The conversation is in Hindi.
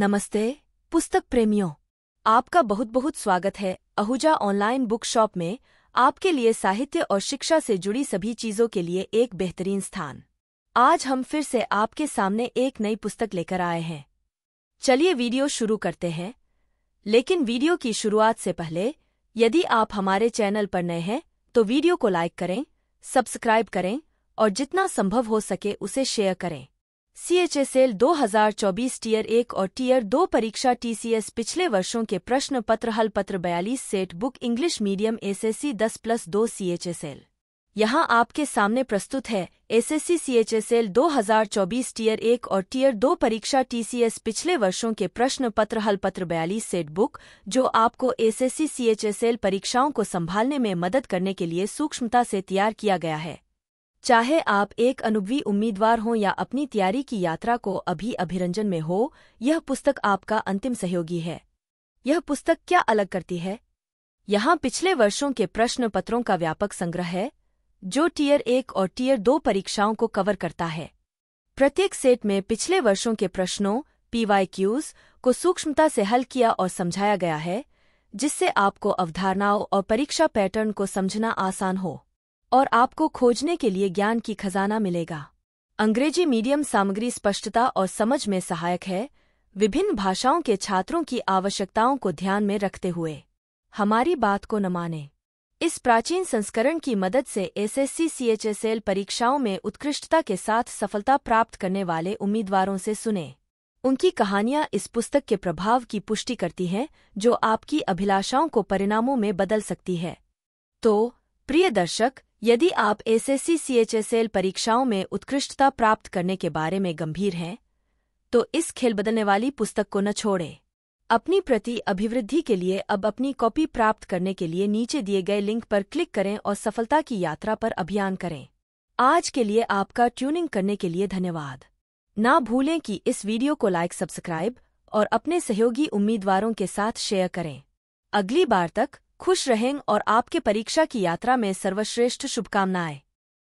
नमस्ते पुस्तक प्रेमियों आपका बहुत बहुत स्वागत है अहुजा ऑनलाइन बुक शॉप में आपके लिए साहित्य और शिक्षा से जुड़ी सभी चीजों के लिए एक बेहतरीन स्थान आज हम फिर से आपके सामने एक नई पुस्तक लेकर आए हैं चलिए वीडियो शुरू करते हैं लेकिन वीडियो की शुरुआत से पहले यदि आप हमारे चैनल पर नए हैं तो वीडियो को लाइक करें सब्सक्राइब करें और जितना संभव हो सके उसे शेयर करें सीएचएसएल 2024 टीयर एक और टीयर दो परीक्षा टीसीएस पिछले वर्षों के प्रश्न पत्र हल पत्र बयालीस set book English medium SSC 10 plus दो सीएचएसएल यहाँ आपके सामने प्रस्तुत है एसएससी सीएचएसएल 2024 टीयर एक और टीयर दो परीक्षा टीसीएस पिछले वर्षों के प्रश्न पत्र हल पत्र बयालीस सेट बुक जो आपको एसएससी सीएचएसएल परीक्षाओं को संभालने में मदद करने के लिए सूक्ष्मता से तैयार किया गया है चाहे आप एक अनुभवी उम्मीदवार हों या अपनी तैयारी की यात्रा को अभी अभिरंजन में हो यह पुस्तक आपका अंतिम सहयोगी है यह पुस्तक क्या अलग करती है यहाँ पिछले वर्षों के प्रश्न पत्रों का व्यापक संग्रह है जो टीयर एक और टीयर दो परीक्षाओं को कवर करता है प्रत्येक सेट में पिछले वर्षों के प्रश्नों पीवाईक्यूज को सूक्ष्मता से हल किया और समझाया गया है जिससे आपको अवधारणाओं और परीक्षा पैटर्न को समझना आसान हो और आपको खोजने के लिए ज्ञान की खजाना मिलेगा अंग्रेजी मीडियम सामग्री स्पष्टता और समझ में सहायक है विभिन्न भाषाओं के छात्रों की आवश्यकताओं को ध्यान में रखते हुए हमारी बात को न माने इस प्राचीन संस्करण की मदद से एसएससी सीएचएसएल परीक्षाओं में उत्कृष्टता के साथ सफलता प्राप्त करने वाले उम्मीदवारों से सुने उनकी कहानियां इस पुस्तक के प्रभाव की पुष्टि करती हैं जो आपकी अभिलाषाओं को परिणामों में बदल सकती है तो प्रिय दर्शक यदि आप एसएससी सीएचएसएल परीक्षाओं में उत्कृष्टता प्राप्त करने के बारे में गंभीर हैं तो इस खेल बदलने वाली पुस्तक को न छोड़ें अपनी प्रति अभिवृद्धि के लिए अब अपनी कॉपी प्राप्त करने के लिए नीचे दिए गए लिंक पर क्लिक करें और सफलता की यात्रा पर अभियान करें आज के लिए आपका ट्यूनिंग करने के लिए धन्यवाद ना भूलें कि इस वीडियो को लाइक सब्सक्राइब और अपने सहयोगी उम्मीदवारों के साथ शेयर करें अगली बार तक खुश रहें और आपके परीक्षा की यात्रा में सर्वश्रेष्ठ शुभकामनाएं